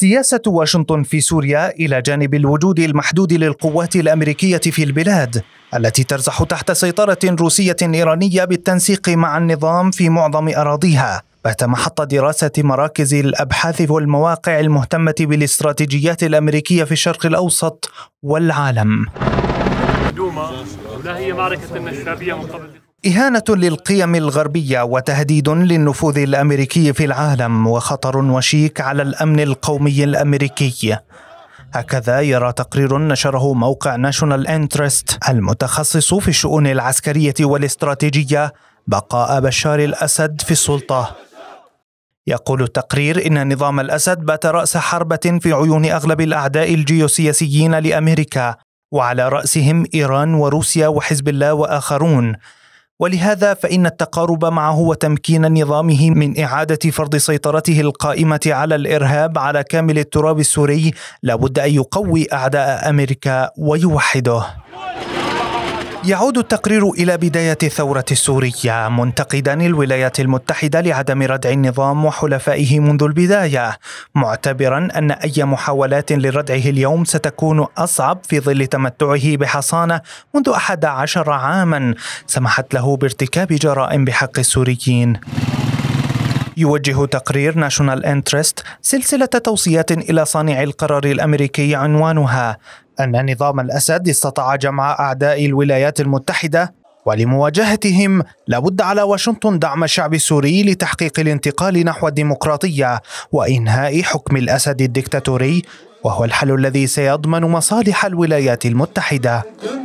سياسة واشنطن في سوريا إلى جانب الوجود المحدود للقوات الأمريكية في البلاد التي ترزح تحت سيطرة روسية إيرانية بالتنسيق مع النظام في معظم أراضيها بات محط دراسة مراكز الأبحاث والمواقع المهتمة بالاستراتيجيات الأمريكية في الشرق الأوسط والعالم دوما هي معركة الشعبية من قبل إهانة للقيم الغربية وتهديد للنفوذ الأمريكي في العالم وخطر وشيك على الأمن القومي الأمريكي هكذا يرى تقرير نشره موقع ناشونال انترست المتخصص في الشؤون العسكرية والاستراتيجية بقاء بشار الأسد في السلطة يقول التقرير إن نظام الأسد بات رأس حربة في عيون أغلب الأعداء الجيوسياسيين لأمريكا وعلى رأسهم إيران وروسيا وحزب الله وآخرون ولهذا فإن التقارب معه وتمكين نظامه من إعادة فرض سيطرته القائمة على الإرهاب على كامل التراب السوري لابد أن يقوي أعداء أمريكا ويوحده يعود التقرير إلى بداية الثورة السورية منتقدا الولايات المتحدة لعدم ردع النظام وحلفائه منذ البداية معتبرا أن أي محاولات لردعه اليوم ستكون أصعب في ظل تمتعه بحصانة منذ 11 عاما سمحت له بارتكاب جرائم بحق السوريين يوجه تقرير ناشونال انترست سلسلة توصيات إلى صانع القرار الأمريكي عنوانها أن نظام الأسد استطاع جمع أعداء الولايات المتحدة ولمواجهتهم لابد على واشنطن دعم الشعب السوري لتحقيق الانتقال نحو الديمقراطية وإنهاء حكم الأسد الدكتاتوري وهو الحل الذي سيضمن مصالح الولايات المتحدة